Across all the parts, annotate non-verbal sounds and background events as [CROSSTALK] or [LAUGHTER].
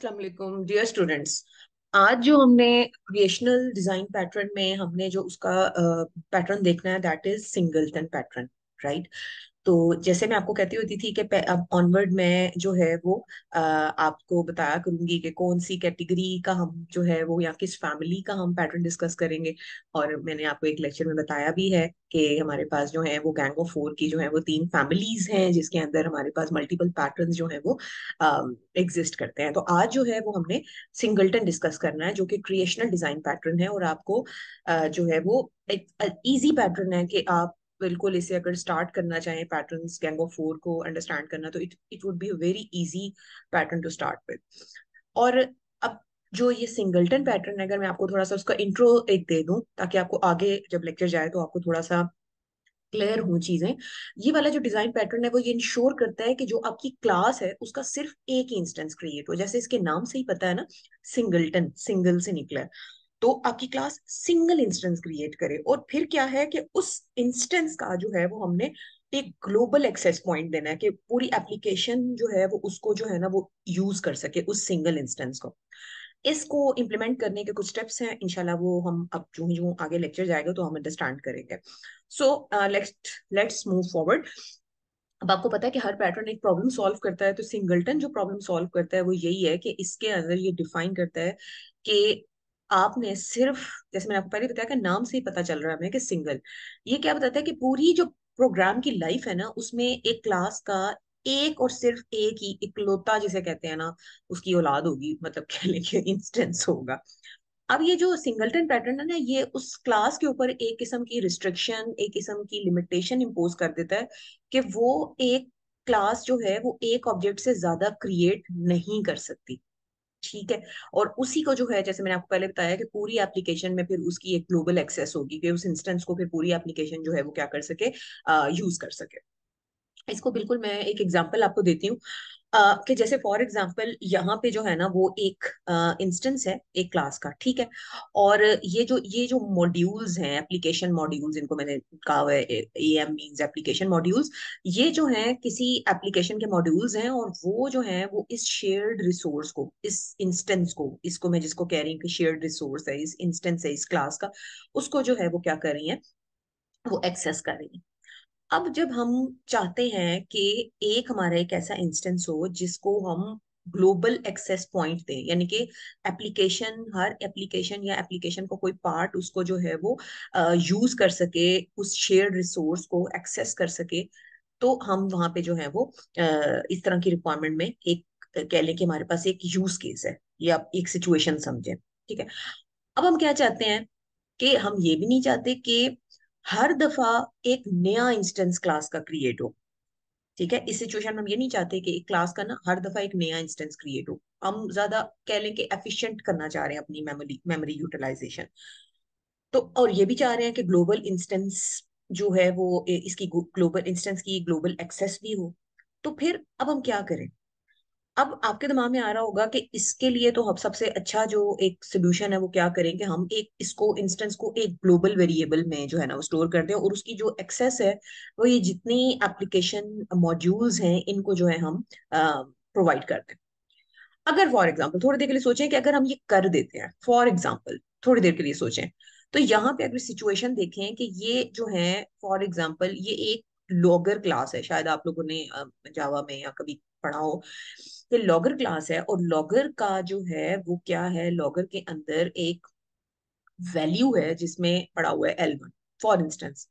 अस्सलाम वालेकुम dear students आज जो हमने क्रिएशनल डिजाइन पैटर्न में हमने जो उसका पैटर्न uh, देखना है that is singleton pattern right तो जैसे मैं आपको कहती होती थी कि अब ऑनवर्ड मैं जो है वो आ, आपको बताया करूंगी कि कौन सी कैटेगरी का हम जो है वो या किस फैमिली का हम पैटर्न डिस्कस करेंगे और मैंने आपको एक लेक्चर में बताया भी है कि हमारे पास जो है वो गैंग ऑफ फोर की जो है वो तीन फैमिलीज हैं जिसके अंदर हमारे पास मल्टीपल पैटर्न जो है वो एग्जिस्ट करते हैं तो आज जो है वो हमने सिंगल्टन डिस्कस करना है जो कि क्रिएशनल डिजाइन पैटर्न है और आपको आ, जो है वो एक ईजी पैटर्न है कि आप बिल्कुल इसे अगर स्टार्ट करना चाहें पैटर्न गैंग ऑफ फोर को अंडरस्टैंड करना तो it it would be a very easy pattern to start with और अब जो ये सिंगल्टन पैटर्न है अगर मैं आपको थोड़ा सा उसका इंट्रो एक दे दूं ताकि आपको आगे जब लेक्चर जाए तो आपको थोड़ा सा क्लियर हो चीजें ये वाला जो डिजाइन पैटर्न है वो ये इंश्योर करता है कि जो आपकी क्लास है उसका सिर्फ एक इंस्टेंस क्रिएट हो जैसे इसके नाम से ही पता है ना सिंगल्टन सिंगल से निकला है तो आपकी क्लास सिंगल इंस्टेंस क्रिएट करे और फिर क्या है कि उस इंस्टेंस का जो है वो हमने एक ग्लोबल एक्सेस पॉइंट देना है कि पूरी एप्लीकेशन जो है वो उसको जो है ना वो यूज कर सके उस सिंगल इंस्टेंस को इसको इम्प्लीमेंट करने के कुछ स्टेप्स हैं इनशाला वो हम अब जो ही जो आगे लेक्चर जाएगा तो हम अंडरस्टैंड करेंगे so let's let's move forward अब आपको पता है कि हर पैटर्न एक प्रॉब्लम सॉल्व करता है तो सिंगलटन जो प्रॉब्लम सॉल्व करता है वो यही है कि इसके अंदर ये डिफाइन करता है कि आपने सिर्फ जैसे मैंने आपको पहले बताया कि नाम से ही पता चल रहा है हमें कि सिंगल ये क्या बताता है कि पूरी जो प्रोग्राम की लाइफ है ना उसमें एक क्लास का एक और सिर्फ एक ही इकलौता जिसे कहते हैं ना उसकी औलाद होगी मतलब कह लेंगे इंस्टेंस होगा अब ये जो सिंगलटन पैटर्न है ना ये उस क्लास के ऊपर एक किस्म की रिस्ट्रिक्शन एक किस्म की लिमिटेशन इम्पोज कर देता है कि वो एक क्लास जो है वो एक ऑब्जेक्ट से ज्यादा क्रिएट नहीं कर सकती ठीक है और उसी को जो है जैसे मैंने आपको पहले बताया कि पूरी एप्लीकेशन में फिर उसकी एक ग्लोबल एक्सेस होगी कि उस इंस्टेंस को फिर पूरी एप्लीकेशन जो है वो क्या कर सके यूज कर सके इसको बिल्कुल मैं एक एग्जांपल आपको देती हूँ कि जैसे फॉर एग्जाम्पल यहाँ पे जो है ना वो एक इंस्टेंस uh, है एक क्लास का ठीक है और ये जो ये जो मॉड्यूल्स हैं एप्लीकेशन मॉड्यूल्स इनको मैंने कहा हुआ है a M mean application modules ये जो है किसी एप्लीकेशन के मॉड्यूल्स हैं और वो जो है वो इस शेयर्ड रिसोर्स को इस इंस्टेंस को इसको मैं जिसको कह रही हूँ कि शेयर्ड रिसोर्स है इस इंस्टेंस है इस क्लास का उसको जो है वो क्या कर रही है वो एक्सेस कर रही है अब जब हम चाहते हैं कि एक हमारा एक ऐसा इंस्टेंस हो जिसको हम ग्लोबल एक्सेस पॉइंट दें यानी कि एप्लीकेशन हर एप्लीकेशन या एप्लीकेशन को कोई पार्ट उसको जो है वो यूज कर सके उस शेयर्ड रिसोर्स को एक्सेस कर सके तो हम वहां पे जो है वो इस तरह की रिक्वायरमेंट में एक कह लें कि हमारे पास एक यूज केस है या एक सिचुएशन समझें ठीक है अब हम क्या चाहते हैं कि हम ये भी नहीं चाहते कि हर दफा एक नया इंस्टेंस क्लास का क्रिएट हो ठीक है इस सिचुएशन में हम ये नहीं चाहते कि एक क्लास का ना हर दफा एक नया इंस्टेंस क्रिएट हो हम ज्यादा कह लें कि एफिशिएंट करना चाह रहे हैं अपनी मेमोरी मेमोरी यूटिलाइजेशन तो और ये भी चाह रहे हैं कि ग्लोबल इंस्टेंस जो है वो इसकी ग्लोबल इंस्टेंस की ग्लोबल एक्सेस भी हो तो फिर अब हम क्या करें अब आपके दिमाग में आ रहा होगा कि इसके लिए तो हम सबसे अच्छा जो एक सोल्यूशन है वो क्या करें कि हम एक इसको इंस्टेंस को एक ग्लोबल वेरिएबल में जो है ना वो स्टोर कर दें और उसकी जो एक्सेस है वो ये जितनी एप्लीकेशन मॉड्यूल्स हैं इनको जो है हम प्रोवाइड कर दें अगर फॉर एग्जाम्पल थोड़ी देर के लिए सोचें कि अगर हम ये कर देते हैं फॉर एग्जाम्पल थोड़ी देर के लिए सोचें तो यहाँ पे अगर सिचुएशन देखें कि ये जो है फॉर एग्जाम्पल ये एक लॉगर क्लास है शायद आप लोगों ने जावा में या कभी पढ़ा हो कि लॉगर क्लास है और लॉगर का जो है वो क्या है लॉगर के अंदर एक वैल्यू है जिसमें पड़ा हुआ है एल वन फॉर इंस्टेंस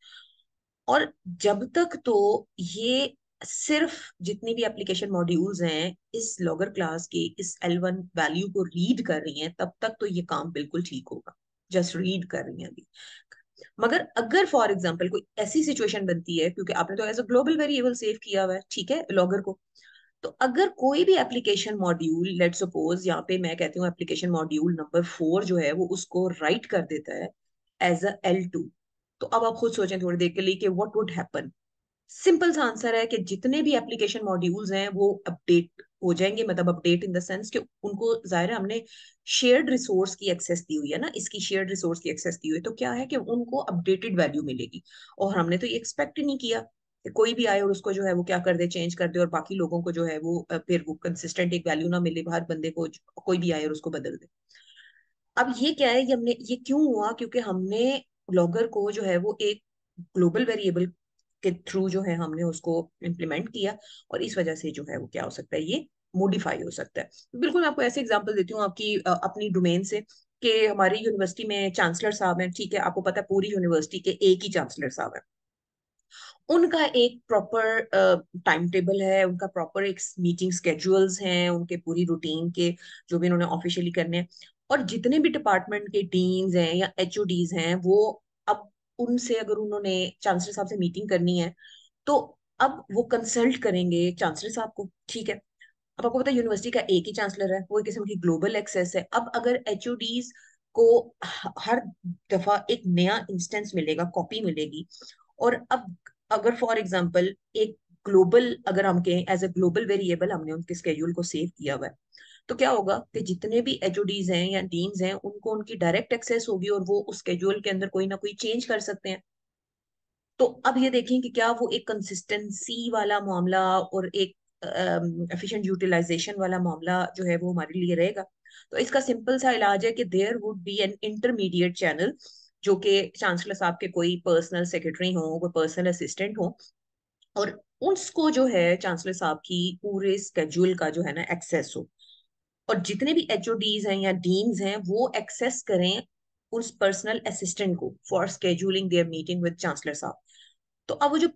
और जब तक तो ये सिर्फ जितनी भी एप्लीकेशन मॉड्यूल्स हैं इस लॉगर क्लास के इस एल वन वैल्यू को रीड कर रही हैं तब तक तो ये काम बिल्कुल ठीक होगा जस्ट रीड कर रही हैं अभी मगर अगर फॉर एग्जाम्पल कोई ऐसी सिचुएशन बनती है क्योंकि आपने तो as a global variable save किया हुआ है ठीक है लॉगर को तो अगर कोई भी एप्लीकेशन मॉड्यूल लेट सपोज यहाँ पे मैं कहती हूँ एप्लीकेशन मॉड्यूल नंबर फोर जो है वो उसको राइट कर देता है एज अ एल टू तो अब आप खुद सोचें थोड़ी देर के लिए कि वट वुड हैपन सिंपल सा आंसर है कि जितने भी एप्लीकेशन मॉड्यूल्स हैं वो अपडेट हो जाएंगे मतलब अपडेट इन द सेंस कि उनको जाहिर है हमने शेयर्ड रिसोर्स की एक्सेस दी हुई है ना इसकी शेयर्ड रिसोर्स की एक्सेस दी हुई है तो क्या है कि उनको अपडेटेड वैल्यू मिलेगी और हमने तो ये एक्सपेक्ट ही नहीं किया कोई भी आए और उसको जो है वो क्या कर दे चेंज कर दे और बाकी लोगों को जो है वो फिर वो कंसिस्टेंट एक वैल्यू ना मिले हर बंदे को कोई भी आए और उसको बदल दे अब ये क्या है ये हमने ये क्यों हुआ क्योंकि हमने ब्लॉगर को जो है वो एक ग्लोबल वेरिएबल के थ्रू जो है हमने उसको इम्प्लीमेंट किया और इस वजह से जो है वो क्या हो सकता है ये मोडिफाई हो सकता है बिल्कुल मैं आपको ऐसे एग्जाम्पल देती हूँ आपकी अपनी डोमेन से कि हमारी यूनिवर्सिटी में चांसलर साहब हैं ठीक है आपको पता है पूरी यूनिवर्सिटी के एक ही चांसलर साहब हैं उनका एक प्रॉपर टाइम टेबल है उनका प्रॉपर एक मीटिंग स्केड्यूल्स हैं उनके पूरी रूटीन के जो भी उन्होंने ऑफिशियली करने हैं और जितने भी डिपार्टमेंट के डीन्स हैं या एच हैं वो अब उनसे अगर उन्होंने चांसलर साहब से मीटिंग करनी है तो अब वो कंसल्ट करेंगे चांसलर साहब को ठीक है अब आपको पता है यूनिवर्सिटी का एक ही चांसलर है वो एक किस्म की ग्लोबल एक्सेस है अब अगर एच को हर दफा एक नया इंस्टेंस मिलेगा कॉपी मिलेगी और अब अगर फॉर एग्जाम्पल एक ग्लोबल अगर हम कहें एज ए ग्लोबल वेरिएबल हमने उनके स्केड्यूल को सेव किया हुआ है तो क्या होगा कि जितने भी एचओडीज हैं या डीन्स हैं उनको उनकी डायरेक्ट एक्सेस होगी और वो उस स्केड्यूल के अंदर कोई ना कोई चेंज कर सकते हैं तो अब ये देखें कि क्या वो एक कंसिस्टेंसी वाला मामला और एक एफिशिएंट uh, यूटिलाइजेशन वाला मामला जो है वो हमारे लिए रहेगा तो इसका सिंपल सा इलाज है कि there would be an intermediate channel जो कि चांसलर साहब के कोई पर्सनल सेक्रेटरी हो कोई पर्सनल असिस्टेंट हो और उसको जो है चांसलर साहब की पूरे स्केड्यूल का जो है ना एक्सेस हो और जितने भी एच हैं या डीन्स हैं वो एक्सेस करें उस पर्सनल असिस्टेंट को for scheduling their meeting with chancellor साहब तो अब वो जो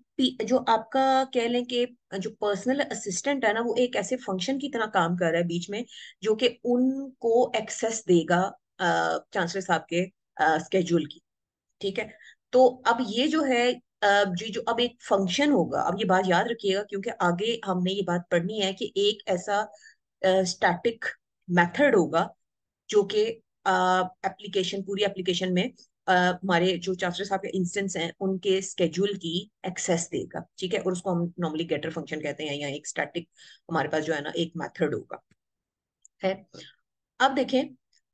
जो आपका कह लें कि जो पर्सनल असिस्टेंट है ना वो एक ऐसे फंक्शन की तरह काम कर रहा है बीच में जो कि उनको एक्सेस देगा चांसलर साहब के स्केड्यूल की ठीक है तो अब ये जो है जी जो अब एक फंक्शन होगा अब ये बात याद रखिएगा क्योंकि आगे हमने ये बात पढ़नी है कि एक ऐसा स्टैटिक मेथड होगा जो कि एप्लीकेशन पूरी एप्लीकेशन में हमारे जो चास्टर साहब के इंस्टेंस हैं उनके स्केड्यूल की एक्सेस देगा ठीक है और उसको हम नॉर्मली गेटर फंक्शन कहते हैं या एक स्टैटिक हमारे पास जो है ना एक मैथड होगा है अब देखें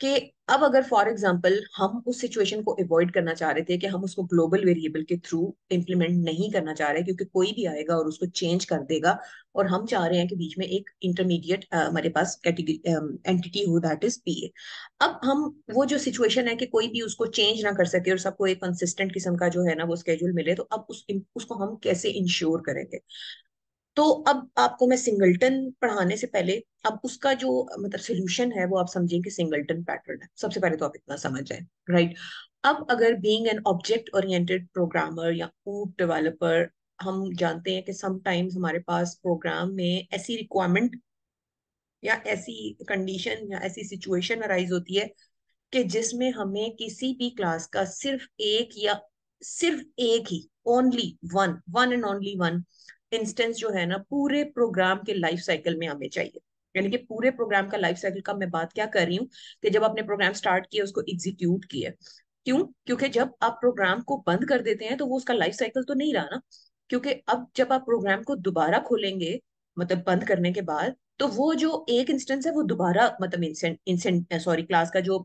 कि अब अगर फॉर एग्जाम्पल हम उस सिचुएशन को अवॉइड करना चाह रहे थे कि हम उसको ग्लोबल वेरिएबल के थ्रू इम्प्लीमेंट नहीं करना चाह रहे क्योंकि कोई भी आएगा और उसको चेंज कर देगा और हम चाह रहे हैं कि बीच में एक इंटरमीडिएट हमारे पास कैटेगरी एंटिटी हो दैट इज पी ए अब हम वो जो सिचुएशन है कि कोई भी उसको चेंज ना कर सके और सबको एक कंसिस्टेंट किस्म का जो है ना वो स्केड्यूल मिले तो अब उस उसको हम कैसे इंश्योर करेंगे तो अब आपको मैं सिंगल्टन पढ़ाने से पहले अब उसका जो मतलब सोल्यूशन है वो आप समझें कि सिंगल्टन पैटर्न है सबसे पहले तो आप इतना समझ जाए राइट अब अगर being an object oriented programmer या ऊप डेवलपर हम जानते हैं कि समटाइम्स हमारे पास प्रोग्राम में ऐसी रिक्वायरमेंट या ऐसी कंडीशन या ऐसी सिचुएशन अराइज होती है कि जिसमें हमें किसी भी क्लास का सिर्फ एक या सिर्फ एक ही only one one and only one instance जो है ना पूरे प्रोग्राम के लाइफ साइकिल में हमें चाहिए यानी कि पूरे प्रोग्राम का लाइफ साइकिल का मैं बात क्या कर रही हूँ कि जब आपने प्रोग्राम स्टार्ट किया उसको एग्जीक्यूट किया क्यों क्योंकि जब आप प्रोग्राम को बंद कर देते हैं तो वो उसका लाइफ साइकिल तो नहीं रहा ना क्योंकि अब जब आप प्रोग्राम को दोबारा खोलेंगे मतलब बंद करने के बाद तो वो जो एक इंस्टेंस है वो दोबारा मतलब इंसेंट इंसेंट सॉरी क्लास का जो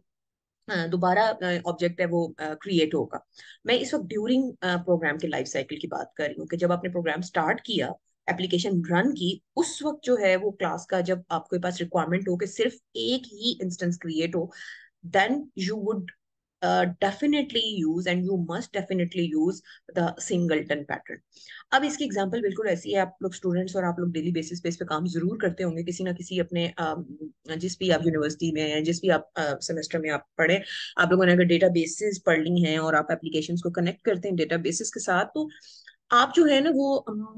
हाँ, दोबारा ऑब्जेक्ट है वो क्रिएट होगा मैं इस वक्त ड्यूरिंग प्रोग्राम के लाइफ साइकिल की बात कर रही हूँ कि जब आपने प्रोग्राम स्टार्ट किया एप्लीकेशन रन की उस वक्त जो है वो क्लास का जब आपके पास रिक्वायरमेंट हो कि सिर्फ एक ही इंस्टेंस क्रिएट हो then you would definitely use and you must definitely use the singleton pattern अब इसकी एग्जाम्पल बिल्कुल ऐसी है आप लोग स्टूडेंट्स और आप लोग डेली बेसिस पे इस पे काम जरूर करते होंगे किसी ना किसी अपने um, जिस भी आप यूनिवर्सिटी में या जिस भी आप सेमेस्टर uh, में आप पढ़े आप लोगों ने अगर डेटा बेसिस पढ़ ली है और आप एप्लीकेशन को कनेक्ट करते हैं डेटा बेसिस के साथ तो आप जो है ना वो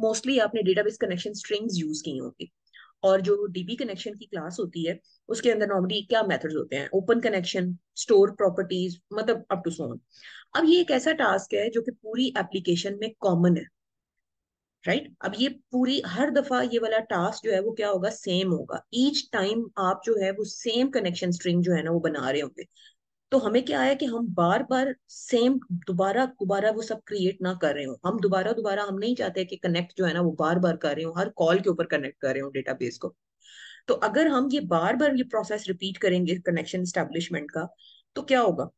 मोस्टली आपने डेटाबेस कनेक्शन स्ट्रिंग्स यूज की होंगी और जो डीबी कनेक्शन की क्लास होती है उसके अंदर नॉर्मली क्या मेथड्स होते हैं ओपन कनेक्शन स्टोर प्रॉपर्टीज मतलब अप टू सोन अब ये एक ऐसा टास्क है जो कि पूरी एप्लीकेशन में कॉमन है राइट right? अब ये पूरी हर दफा ये वाला टास्क जो है वो क्या होगा सेम होगा ईच टाइम आप जो है वो सेम कनेक्शन स्ट्रिंग जो है ना वो बना रहे होंगे तो हमें क्या आया कि हम बार बार सेम दोबारा दोबारा वो सब क्रिएट ना कर रहे हो हम दोबारा दोबारा हम नहीं चाहते कि कनेक्ट जो है ना वो बार बार कर रहे हो हर कॉल के ऊपर कनेक्ट कर रहे हो डेटाबेस को तो अगर हम ये बार बार ये प्रोसेस रिपीट करेंगे कनेक्शन स्टैब्लिशमेंट का तो क्या होगा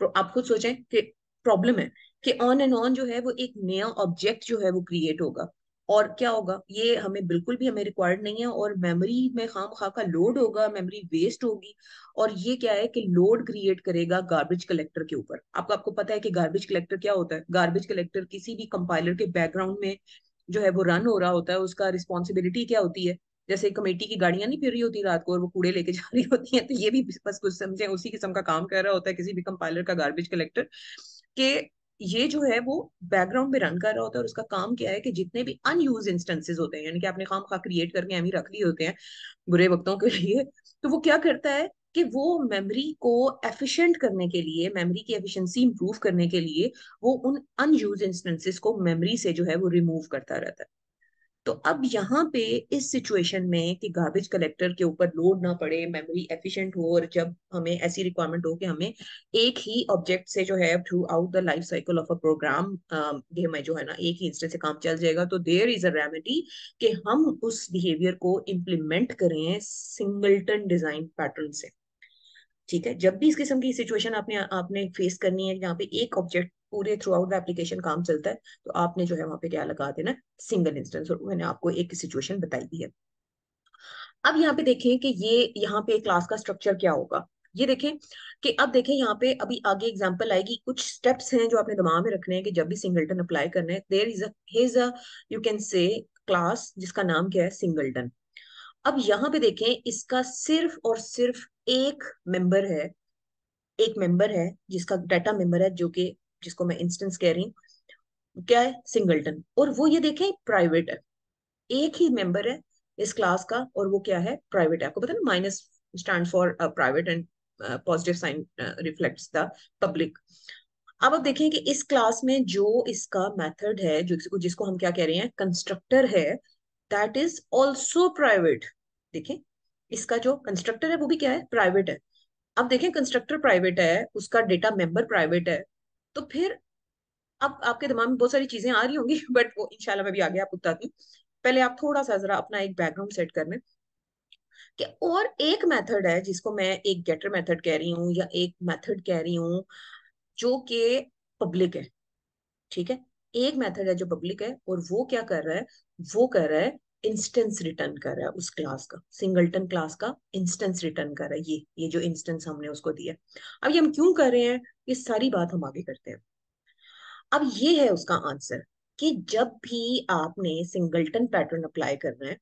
तो आप खुद सोचें कि प्रॉब्लम है कि ऑन एंड ऑन जो है वो एक नया ऑब्जेक्ट जो है वो क्रिएट होगा और क्या होगा ये हमें बिल्कुल भी हमें रिक्वायर्ड नहीं है और मेमोरी में खाम खा का लोड होगा मेमोरी वेस्ट होगी और ये क्या है कि लोड क्रिएट करेगा गार्बेज कलेक्टर के ऊपर आपको आपको पता है कि गार्बेज कलेक्टर क्या होता है गार्बेज कलेक्टर किसी भी कंपाइलर के बैकग्राउंड में जो है वो रन हो रहा होता है उसका रिस्पॉन्सिबिलिटी क्या होती है जैसे कमेटी की गाड़ियां नहीं फिर रही होती रात को और वो कूड़े लेके जा रही होती है तो ये भी बस कुछ समझे उसी किस्म का काम कर रहा होता है किसी भी कंपाइलर का गार्बेज कलेक्टर के ये जो है वो बैकग्राउंड में रन कर रहा होता है और उसका काम क्या है कि जितने भी अनयूज इंस्टेंसेज होते हैं यानी कि आपने खाम खा क्रिएट करके एम रख लिए होते हैं बुरे वक्तों के लिए तो वो क्या करता है कि वो मेमोरी को एफिशिएंट करने के लिए मेमोरी की एफिशिएंसी इंप्रूव करने के लिए वो उन अनयूज इंस्टेंसेस को मेमोरी से जो है वो रिमूव करता रहता है तो अब यहाँ पे इस सिचुएशन में कि गार्बेज कलेक्टर के ऊपर लोड ना पड़े मेमोरी एफिशिएंट हो और जब हमें ऐसी रिक्वायरमेंट हो कि हमें एक ही ऑब्जेक्ट से जो है throughout the life cycle of a program हमें जो है ना एक ही इंस्टेंट से काम चल जाएगा तो देयर इज अ रेमेडी कि हम उस बिहेवियर को इम्प्लीमेंट करें सिंगल्टन डिजाइन पैटर्न से ठीक है जब भी इस किस्म की सिचुएशन आपने आपने फेस करनी है जहाँ पे एक ऑब्जेक्ट पूरे थ्रू आउट द एप्लीकेशन काम चलता है तो आपने जो है वहां पे क्या लगा देना सिंगल इंस्टेंस और मैंने आपको एक सिचुएशन बताई दी है अब यहाँ पे देखें कि ये यहाँ पे क्लास का स्ट्रक्चर क्या होगा ये देखें कि अब देखें यहाँ पे अभी आगे एग्जांपल आएगी कुछ स्टेप्स हैं जो आपने दिमाग में रखने हैं कि जब भी सिंगलटन अप्लाई करना है there is as you can say class जिसका नाम क्या है सिंगलटन अब यहाँ पे देखें इसका सिर्फ और सिर्फ एक मेंबर है एक मेंबर है जिसका डाटा मेंबर है जो कि जिसको मैं इंस्टेंस कह रही हूँ क्या है सिंगल्टन और वो ये देखें प्राइवेट है एक ही मेंबर है इस क्लास का और वो क्या है प्राइवेट है आपको पता ना minus stand for private and positive sign reflects the public अब आप देखें कि इस क्लास में जो इसका मेथड है जो जिसको हम क्या कह रहे हैं कंस्ट्रक्टर है दैट इज ऑल्सो प्राइवेट देखें इसका जो कंस्ट्रक्टर है वो भी क्या है प्राइवेट है अब देखें कंस्ट्रक्टर प्राइवेट है उसका डेटा मेंबर प्राइवेट है तो फिर अब आपके दिमाग में बहुत सारी चीजें आ रही होंगी बट [LAUGHS] वो इनशाला मैं भी आगे आपको बताती हूँ पहले आप थोड़ा सा जरा अपना एक बैकग्राउंड सेट कर लें कि और एक मेथड है जिसको मैं एक गेटर मेथड कह रही हूँ या एक मेथड कह रही हूँ जो कि पब्लिक है ठीक है एक मेथड है जो पब्लिक है और वो क्या कर रहा है वो कर रहा है इंस्टेंस रिटर्न कर रहा है उस क्लास का सिंगलटन क्लास का इंस्टेंस रिटर्न कर रहा है ये ये जो इंस्टेंस हमने उसको दिया अब ये हम क्यों कर रहे हैं ये सारी बात हम आगे करते हैं अब ये है उसका आंसर कि जब भी आपने सिंगलटन पैटर्न अप्लाई करना है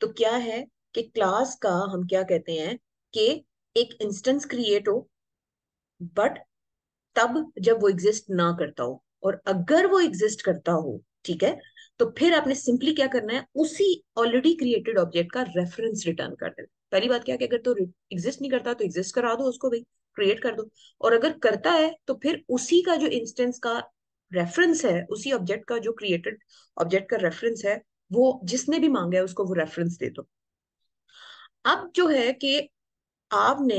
तो क्या है कि क्लास का हम क्या कहते हैं कि एक इंस्टेंस क्रिएट हो बट तब जब वो एग्जिस्ट ना करता हो और अगर वो एग्जिस्ट करता हो ठीक है तो फिर आपने सिंपली क्या करना है उसी ऑलरेडी क्रिएटेड ऑब्जेक्ट का रेफरेंस रिटर्न कर देना पहली बात क्या कि अगर तो एग्जिस्ट नहीं करता तो एग्जिस्ट करा दो उसको भाई क्रिएट कर दो और अगर करता है तो फिर उसी का जो इंस्टेंस का रेफरेंस है उसी ऑब्जेक्ट का जो क्रिएटेड ऑब्जेक्ट का रेफरेंस है वो जिसने भी मांगा है उसको वो रेफरेंस दे दो अब जो है कि आपने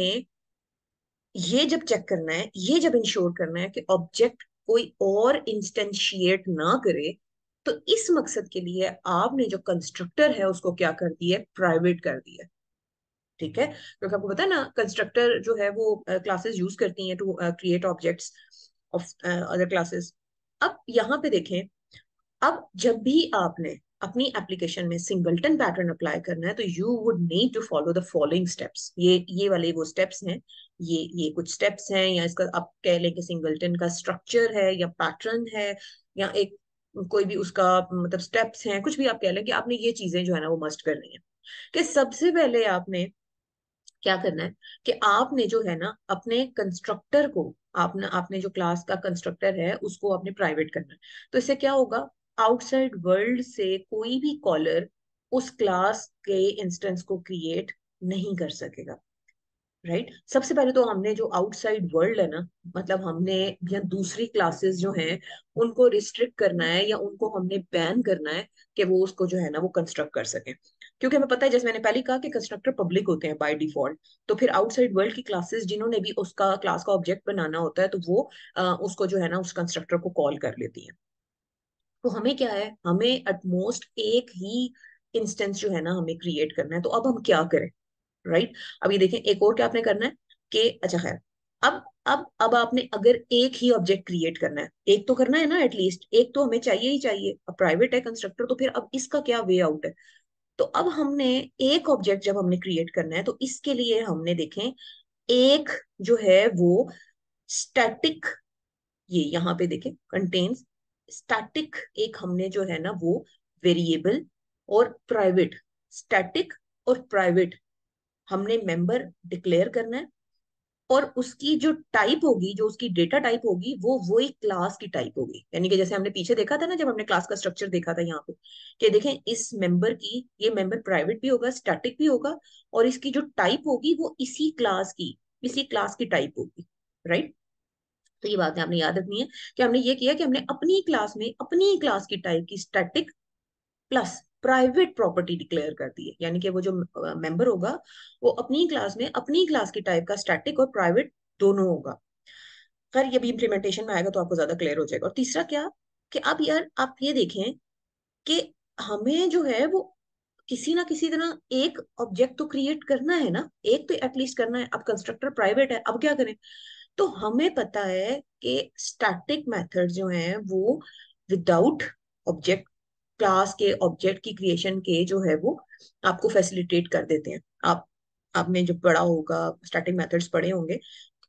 ये जब चेक करना है ये जब इंश्योर करना है कि ऑब्जेक्ट कोई और इंस्टेंशिएट ना करे तो इस मकसद के लिए आपने जो कंस्ट्रक्टर है उसको क्या कर दिया प्राइवेट कर दिया ठीक है क्योंकि आपको पता है ना कंस्ट्रक्टर जो है वो क्लासेस यूज करती हैं to create objects of other classes अब यहाँ पे देखें अब जब भी आपने अपनी एप्लीकेशन में सिंगलटन पैटर्न अप्लाई करना है तो you would need to follow the following steps ये ये वाले वो स्टेप्स हैं ये ये कुछ स्टेप्स हैं या इसका आप कह लें कि सिंगलटन का स्ट्रक्चर है या पैटर्न है या एक कोई भी उसका मतलब स्टेप्स हैं कुछ भी आप कह लें कि आपने ये चीजें जो है ना वो मस्ट करनी है कि सबसे पहले आपने क्या करना है कि आपने जो है ना अपने कंस्ट्रक्टर को आपने आपने जो क्लास का कंस्ट्रक्टर है उसको आपने प्राइवेट करना है तो इससे क्या होगा आउटसाइड वर्ल्ड से कोई भी कॉलर उस क्लास के इंस्टेंस को क्रिएट नहीं कर सकेगा राइट right? सबसे पहले तो हमने जो आउटसाइड वर्ल्ड है ना मतलब हमने या दूसरी क्लासेस जो हैं उनको रिस्ट्रिक्ट करना है या उनको हमने बैन करना है कि वो उसको जो है ना वो कंस्ट्रक्ट कर सके क्योंकि हमें पता है जैसे मैंने पहले कहा कि कंस्ट्रक्टर पब्लिक होते हैं बाय डिफॉल्ट तो फिर आउटसाइड वर्ल्ड की क्लासेस जिन्होंने भी उसका क्लास का ऑब्जेक्ट बनाना होता है तो वो आ, उसको जो है ना उस कंस्ट्रक्टर को कॉल कर लेती है तो हमें क्या है हमें एटमोस्ट एक ही इंस्टेंस जो है ना हमें क्रिएट करना है तो अब हम क्या करें राइट अब ये देखें एक और क्या आपने करना है कि अच्छा खैर अब अब अब आपने अगर एक ही ऑब्जेक्ट क्रिएट करना है एक तो करना है ना एटलीस्ट एक तो हमें चाहिए ही चाहिए अब प्राइवेट है कंस्ट्रक्टर तो फिर अब इसका क्या वे आउट है तो अब हमने एक ऑब्जेक्ट जब हमने क्रिएट करना है तो इसके लिए हमने देखें एक जो है वो स्टैटिक ये यहां पे देखें कंटेन्स स्टैटिक एक हमने जो है ना वो वेरिएबल और प्राइवेट स्टैटिक और प्राइवेट हमने मेंबर डिक्लेयर करना है और उसकी जो टाइप होगी जो उसकी डेटा टाइप होगी वो एक क्लास की टाइप होगी यानी कि जैसे हमने पीछे देखा था ना जब हमने क्लास का स्ट्रक्चर देखा था यहाँ पे कि देखें इस मेंबर की ये मेंबर प्राइवेट भी होगा स्टैटिक भी होगा और इसकी जो टाइप होगी वो इसी क्लास की इसी क्लास की टाइप होगी राइट तो ये बातें आपने याद रखनी है कि हमने ये किया कि हमने अपनी क्लास में अपनी क्लास की टाइप की static plus private property declare कर दी है यानी कि वो जो मेंबर होगा वो अपनी क्लास में अपनी क्लास की टाइप का स्टैटिक और प्राइवेट दोनों होगा खैर ये भी इम्प्लीमेंटेशन में आएगा तो आपको ज्यादा क्लियर हो जाएगा और तीसरा क्या कि अब यार आप ये देखें कि हमें जो है वो किसी ना किसी तरह एक ऑब्जेक्ट तो क्रिएट करना है ना एक तो एटलीस्ट करना है अब कंस्ट्रक्टर प्राइवेट है अब क्या करें तो हमें पता है कि स्टैटिक मेथड जो है वो विदाउट ऑब्जेक्ट क्लास के ऑब्जेक्ट की क्रिएशन के जो है वो आपको फैसिलिटेट कर देते हैं आप आपने जो पढ़ा होगा स्टैटिक मेथड्स पढ़े होंगे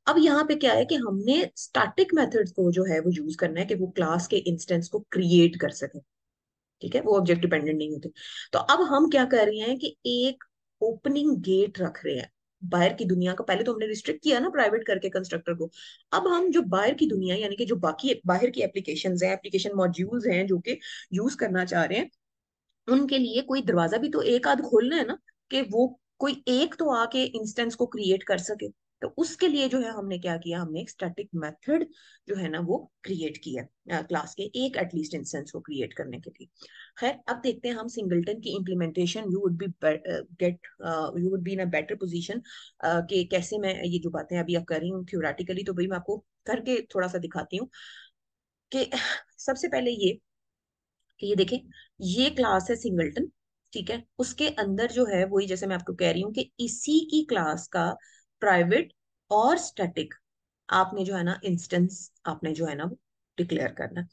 अब यहाँ पे क्या है कि हमने स्टैटिक मेथड्स को जो है वो यूज करना है कि वो क्लास के इंस्टेंस को क्रिएट कर सके ठीक है वो ऑब्जेक्ट डिपेंडेंट नहीं होते तो अब हम क्या कर रहे हैं कि एक ओपनिंग गेट रख रहे हैं बाहर की दुनिया का पहले तो हमने रिस्ट्रिक्ट किया ना प्राइवेट करके कंस्ट्रक्टर को अब हम जो बाहर की दुनिया यानी कि जो बाकी बाहर की एप्लीकेशन है एप्लीकेशन मॉड्यूल्स हैं जो कि यूज करना चाह रहे हैं उनके लिए कोई दरवाजा भी तो एक आध खोलना है ना कि वो कोई एक तो आके इंस्टेंस को क्रिएट कर सके तो उसके लिए जो है हमने क्या किया हमने एक स्टैटिक मेथड जो है ना वो क्रिएट किया क्लास के एक एटलीस्ट इंस्टेंस को क्रिएट करने के लिए खैर अब देखते हैं हम सिंगलटन की implementation you would be get you would be in a better position कि कैसे मैं ये जो बातें अभी आप कर रही हूँ थ्योराटिकली तो भाई मैं आपको करके थोड़ा सा दिखाती हूँ कि सबसे पहले ये कि ये देखें ये क्लास है सिंगलटन ठीक है उसके अंदर जो है वही जैसे मैं आपको कह रही हूँ कि इसी की क्लास का प्राइवेट और स्टैटिक आपने जो है ना इंस्टेंस आपने जो है ना वो डिक्लेयर करना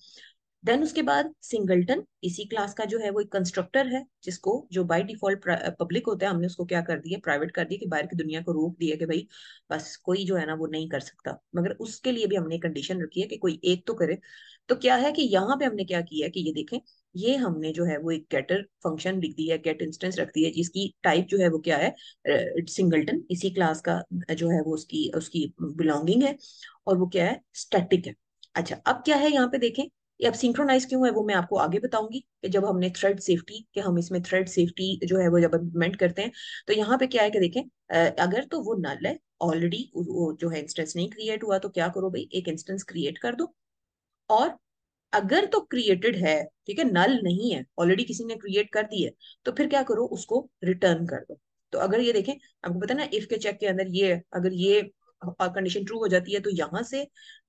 देन उसके बाद सिंगल्टन इसी क्लास का जो है वो एक कंस्ट्रक्टर है जिसको जो बाय डिफॉल्ट पब्लिक होता है हमने उसको क्या कर दिया प्राइवेट कर दिया कि बाहर की दुनिया को रोक दिया कि भाई बस कोई जो है ना वो नहीं कर सकता मगर उसके लिए भी हमने कंडीशन रखी है कि कोई एक तो करे तो क्या है कि यहाँ पे हमने क्या किया है कि ये देखें ये हमने जो है वो एक गेटर फंक्शन लिख दिया गेट इंस्टेंस रख दी है जिसकी टाइप जो है वो क्या है सिंगल्टन uh, इसी क्लास का जो है वो उसकी उसकी बिलोंगिंग है और वो क्या है स्टेटिक है अच्छा अब क्या है यहाँ पे देखें ये अब सिंक्रोनाइज क्यों है वो मैं आपको आगे बताऊंगी कि जब हमने थ्रेड सेफ्टी के हम इसमें थ्रेड सेफ्टी जो है वो जब इम्प्लीमेंट करते हैं तो यहाँ पे क्या है कि देखें अगर तो वो नल है ऑलरेडी वो जो है इंस्टेंस नहीं क्रिएट हुआ तो क्या करो भाई एक इंस्टेंस क्रिएट कर दो और अगर तो क्रिएटेड है ठीक है नल नहीं है ऑलरेडी किसी ने क्रिएट कर दी है तो फिर क्या करो उसको रिटर्न कर दो तो अगर ये देखें आपको पता ना इफ के चेक के अंदर ये अगर ये कंडीशन ट्रू हो जाती है तो यहाँ से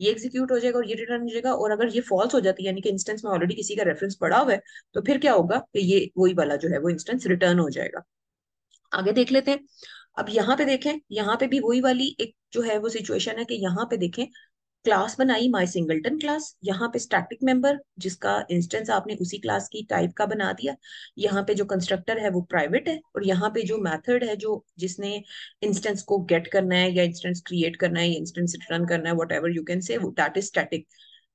ये एग्जीक्यूट हो जाएगा और ये रिटर्न हो जाएगा और अगर ये फॉल्स हो जाती है यानी कि इंस्टेंस में ऑलरेडी किसी का रेफरेंस पड़ा हुआ है तो फिर क्या होगा कि ये वही वाला जो है वो इंस्टेंस रिटर्न हो जाएगा आगे देख लेते हैं अब यहाँ पे देखें यहाँ पे भी वही वाली एक जो है वो सिचुएशन है कि यहाँ पे देखें क्लास बनाई माई सिंगलटन क्लास यहाँ पे स्टैटिक मेंबर जिसका इंस्टेंस आपने उसी क्लास की टाइप का बना दिया यहाँ पे जो कंस्ट्रक्टर है वो प्राइवेट है और यहाँ पे जो मेथड है जो जिसने इंस्टेंस को गेट करना है या इंस्टेंस क्रिएट करना है या इंस्टेंस रिटर्न करना है whatever you can say that is static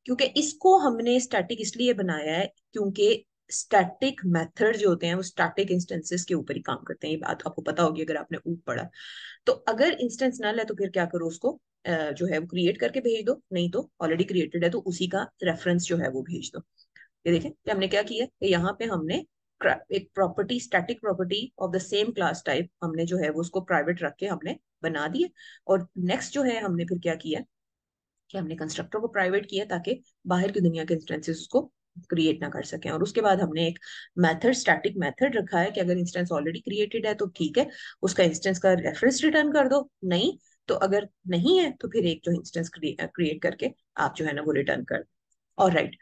क्योंकि इसको हमने स्टैटिक इसलिए बनाया है क्योंकि स्टैटिक मेथड जो होते हैं वो स्टैटिक इंस्टेंसेस के ऊपर ही काम करते हैं ये बात आपको पता होगी अगर आपने ऊप पढ़ा तो अगर इंस्टेंस नल है तो फिर क्या करो उसको जो है वो क्रिएट करके भेज दो नहीं तो ऑलरेडी क्रिएटेड है तो उसी का रेफरेंस जो है वो भेज दो ये देखें कि हमने क्या किया कि यहाँ पे हमने एक property static property of the same class type हमने जो है वो उसको प्राइवेट रख के हमने बना दिया और नेक्स्ट जो है हमने फिर क्या किया कि हमने कंस्ट्रक्टर को प्राइवेट किया ताकि बाहर की दुनिया के इंस्टेंसेस उसको क्रिएट ना कर सके और उसके बाद हमने एक मेथड स्टैटिक मेथड रखा है कि अगर इंस्टेंस ऑलरेडी क्रिएटेड है तो ठीक है उसका इंस्टेंस का रेफरेंस रिटर्न कर दो नहीं तो अगर नहीं है तो फिर एक जो इंस्टेंस क्रिएट करके आप जो है ना वो रिटर्न कर और राइट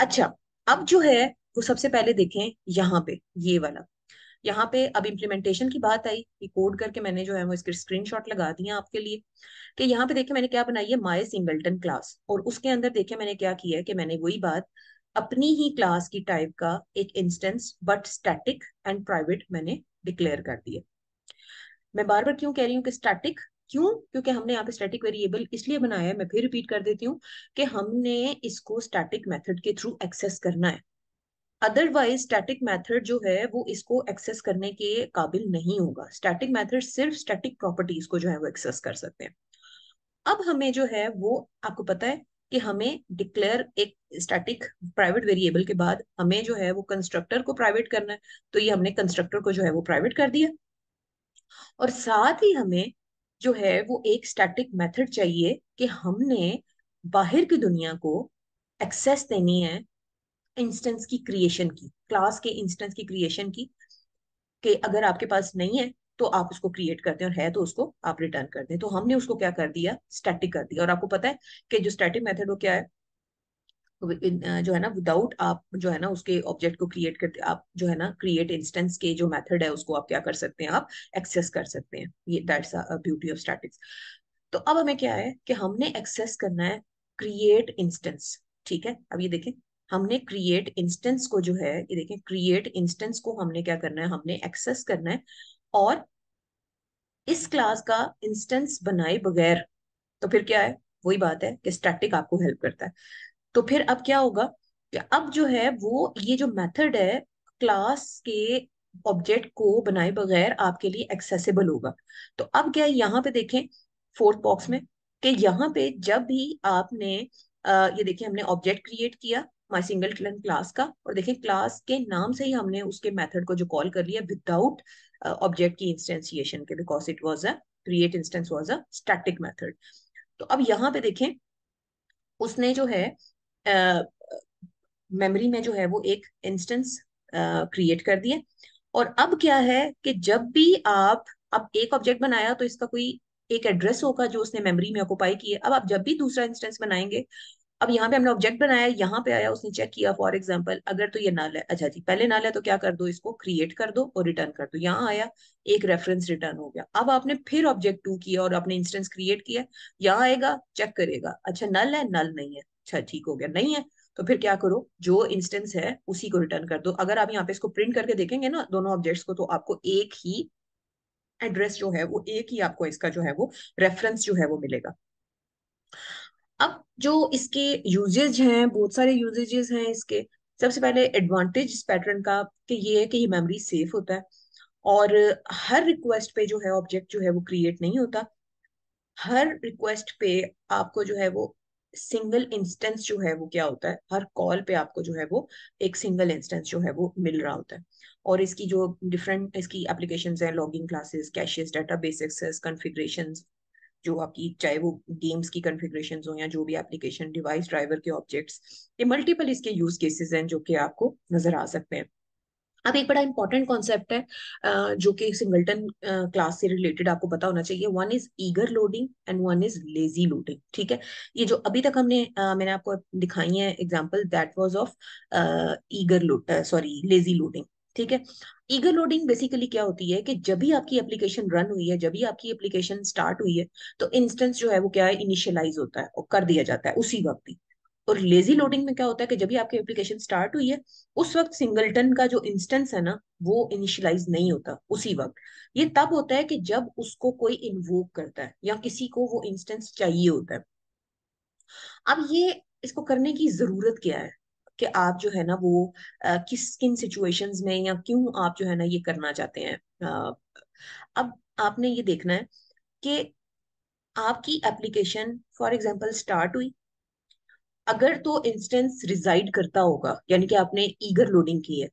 अच्छा अब जो है वो सबसे पहले देखें यहाँ पे ये वाला यहाँ पे अब इम्प्लीमेंटेशन की बात आई कि कोड करके मैंने जो है वो इसके स्क्रीनशॉट लगा दिया आपके लिए कि यहाँ पे देखिए मैंने क्या बनाई है माय सिंगल्टन क्लास और उसके अंदर देखिए मैंने क्या किया है कि मैंने वही बात अपनी ही क्लास की टाइप का एक instance but static and private मैंने डिक्लेयर कर दिया मैं बार बार क्यों कह रही हूँ कि स्टैटिक क्यों क्योंकि हमने यहाँ पे स्टैटिक वेरिएबल इसलिए बनाया है मैं फिर रिपीट कर देती हूँ कि हमने इसको स्टैटिक मेथड के थ्रू एक्सेस करना है अदरवाइज स्टैटिक मेथड जो है वो इसको एक्सेस करने के काबिल नहीं होगा स्टैटिक मेथड सिर्फ स्टैटिक प्रॉपर्टीज को जो है वो एक्सेस कर सकते हैं अब हमें जो है वो आपको पता है कि हमें डिक्लेयर एक स्टैटिक प्राइवेट वेरिएबल के बाद हमें जो है वो कंस्ट्रक्टर को प्राइवेट करना है तो ये हमने कंस्ट्रक्टर को जो है वो प्राइवेट कर दिया और साथ ही हमें जो है वो एक स्टैटिक मेथड चाहिए कि हमने बाहर की दुनिया को एक्सेस देनी है इंस्टेंस की क्रिएशन की क्लास के इंस्टेंस की क्रिएशन की कि अगर आपके पास नहीं है तो आप उसको क्रिएट करते हैं और है तो उसको आप रिटर्न कर दें तो हमने उसको क्या कर दिया स्टैटिक कर दिया और आपको पता है कि जो स्टैटिक मेथड वो क्या है जो है ना विदाउट आप जो है ना उसके ऑब्जेक्ट को क्रिएट करते आप जो है ना क्रिएट इंस्टेंस के जो मेथड है उसको आप क्या कर सकते हैं आप एक्सेस कर सकते हैं ये दैट्स ब्यूटी ऑफ स्टैटिक्स तो अब हमें क्या है कि हमने एक्सेस करना है क्रिएट इंस्टेंस ठीक है अब ये देखें हमने क्रिएट इंस्टेंस को जो है ये देखें क्रिएट इंस्टेंस को हमने क्या करना है हमने एक्सेस करना है और इस क्लास का इंस्टेंस बनाए बगैर तो फिर क्या है वही बात है कि स्टैटिक आपको हेल्प करता है तो फिर अब क्या होगा अब जो है वो ये जो मेथड है क्लास के ऑब्जेक्ट को बनाए बगैर आपके लिए एक्सेसिबल होगा तो अब क्या यहाँ पे देखें फोर्थ बॉक्स में कि यहाँ पे जब भी आपने आ, ये देखिए हमने ऑब्जेक्ट क्रिएट किया माई सिंगल क्लास का और देखिए क्लास के नाम से ही हमने उसके मेथड को जो कॉल कर लिया विदाउट ऑब्जेक्ट की इंस्टेंसिएशन के because it was a create instance was a static method तो अब यहाँ पे देखें उसने जो है मेमरी uh, में जो है वो एक इंस्टेंस क्रिएट uh, कर दिया और अब क्या है कि जब भी आप अब एक ऑब्जेक्ट बनाया तो इसका कोई एक एड्रेस होगा जो उसने मेमोरी में ऑक्यूपाई किया अब आप जब भी दूसरा इंस्टेंस बनाएंगे अब यहाँ पे हमने ऑब्जेक्ट बनाया यहाँ पे आया उसने चेक किया फॉर एग्जाम्पल अगर तो ये नल है अच्छा जी पहले नल है तो क्या कर दो इसको क्रिएट कर दो और रिटर्न कर दो यहाँ आया एक रेफरेंस रिटर्न हो गया अब आपने फिर ऑब्जेक्ट टू किया और आपने इंस्टेंस क्रिएट किया यहाँ आएगा चेक करेगा अच्छा नल है नल नहीं है अच्छा ठीक हो गया नहीं है तो फिर क्या करो जो इंस्टेंस है उसी को रिटर्न कर दो अगर आप यहाँ पे इसको प्रिंट करके देखेंगे ना दोनों ऑब्जेक्ट्स को तो आपको एक ही एड्रेस जो है वो एक ही आपको इसका जो है वो रेफरेंस जो है वो मिलेगा अब जो इसके यूजेज हैं बहुत सारे यूजेजेस हैं इसके सबसे पहले एडवांटेज इस पैटर्न का कि ये है कि ये मेमोरी सेफ होता है और हर रिक्वेस्ट पे जो है ऑब्जेक्ट जो है वो क्रिएट नहीं होता हर रिक्वेस्ट पे आपको जो है वो सिंगल इंस्टेंस जो है वो क्या होता है हर कॉल पे आपको जो है वो एक सिंगल इंस्टेंस जो है वो मिल रहा होता है और इसकी जो डिफरेंट इसकी एप्लीकेशन हैं logging classes caches databases configurations जो आपकी चाहे वो गेम्स की कन्फिग्रेशन हो या जो भी एप्लीकेशन डिवाइस ड्राइवर के ऑब्जेक्ट्स ये मल्टीपल इसके यूज केसेस हैं जो कि आपको नजर आ सकते हैं अब एक बड़ा इंपॉर्टेंट कॉन्सेप्ट है जो कि सिंगल्टन क्लास से रिलेटेड आपको पता होना चाहिए one is eager loading and one is lazy loading ठीक है ये जो अभी तक हमने मैंने आपको दिखाई है example that was of eager load sorry lazy loading ठीक है ईगर लोडिंग बेसिकली क्या होती है कि जब भी आपकी एप्लीकेशन रन हुई है जब भी आपकी एप्लीकेशन स्टार्ट हुई है तो इंस्टेंस जो है वो क्या है इनिशियलाइज होता है और कर दिया जाता है उसी वक्त ही और लेजी लोडिंग में क्या होता है कि जब भी आपकी एप्लीकेशन स्टार्ट हुई है उस वक्त सिंगलटन का जो इंस्टेंस है ना वो इनिशियलाइज नहीं होता उसी वक्त ये तब होता है कि जब उसको कोई इन्वोक करता है या किसी को वो इंस्टेंस चाहिए होता है अब ये इसको करने की जरूरत क्या है कि आप जो है ना वो आ, किस किन सिचुएशंस में या क्यों आप जो है ना ये करना चाहते हैं आ, अब आपने ये देखना है कि आपकी एप्लीकेशन फॉर एग्जांपल स्टार्ट हुई अगर तो इंस्टेंस रिजाइड करता होगा यानी कि आपने ईगर लोडिंग की है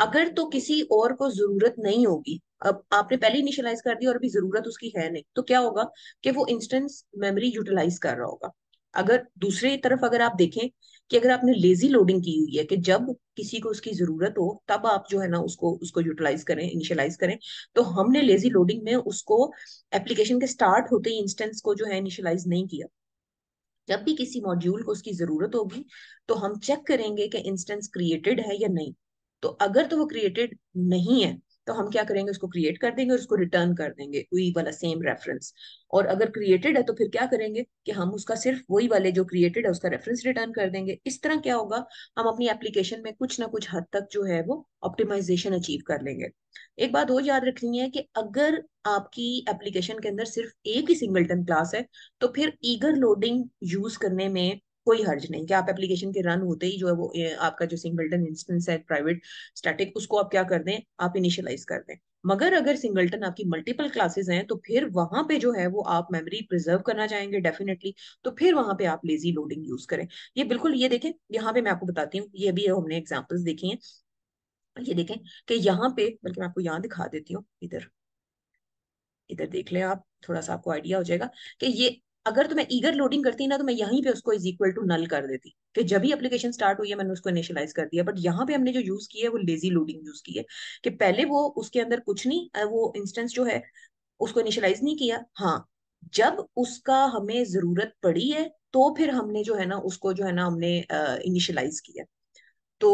अगर तो किसी और को जरूरत नहीं होगी अब आपने पहले इनिशियलाइज कर दिया और अभी जरूरत उसकी है नहीं तो क्या होगा कि वो इंस्टेंस मेमोरी यूटिलाइज कर रहा होगा अगर दूसरी तरफ अगर आप देखें कि अगर आपने लेजी लोडिंग की हुई है कि जब किसी को उसकी जरूरत हो तब आप जो है ना उसको उसको यूटिलाइज करें इनिशियलाइज करें तो हमने लेजी लोडिंग में उसको एप्लीकेशन के स्टार्ट होते ही इंस्टेंस को जो है इनिशियलाइज नहीं किया जब भी किसी मॉड्यूल को उसकी जरूरत होगी तो हम चेक करेंगे कि इंस्टेंस क्रिएटेड है या नहीं तो अगर तो वो क्रिएटेड नहीं है तो हम क्या करेंगे उसको क्रिएट कर देंगे और उसको रिटर्न कर देंगे वही वाला सेम रेफरेंस और अगर क्रिएटेड है तो फिर क्या करेंगे कि हम उसका सिर्फ वही वाले जो क्रिएटेड है उसका रेफरेंस रिटर्न कर देंगे इस तरह क्या होगा हम अपनी एप्लीकेशन में कुछ ना कुछ हद तक जो है वो ऑप्टिमाइजेशन अचीव कर लेंगे एक बात और याद रखनी है कि अगर आपकी एप्लीकेशन के अंदर सिर्फ एक ही सिंगलटन क्लास है तो फिर ईगर लोडिंग यूज करने में कोई हर्ज नहीं कि आप एप्लीकेशन के रन होते ही जो है वो आपका जो सिंगल्टन इंस्टेंस है प्राइवेट स्टैटिक उसको आप क्या कर दें आप इनिशियलाइज कर दें मगर अगर सिंगल्टन आपकी मल्टीपल क्लासेस हैं तो फिर वहां पे जो है वो आप मेमोरी प्रिजर्व करना चाहेंगे डेफिनेटली तो फिर वहां पे आप लेजी लोडिंग यूज करें ये बिल्कुल ये देखें यहाँ पे मैं आपको बताती हूँ ये अभी हमने एग्जाम्पल्स देखे हैं ये देखें कि यहाँ पे बल्कि मैं आपको यहाँ दिखा देती हूँ इधर इधर देख ले आप थोड़ा सा आपको आइडिया हो जाएगा कि ये अगर तो मैं ईगर लोडिंग करती ना तो मैं यहीं पे उसको इज इक्वल टू नल कर देती कि जब भी एप्लीकेशन स्टार्ट हुई है मैंने उसको इनिशियलाइज कर दिया बट यहाँ पे हमने जो यूज किया है वो लेजी लोडिंग यूज की है कि पहले वो उसके अंदर कुछ नहीं वो इंस्टेंस जो है उसको इनिशियलाइज नहीं किया हाँ जब उसका हमें जरूरत पड़ी है तो फिर हमने जो है ना उसको जो है ना हमने इनिशियलाइज किया तो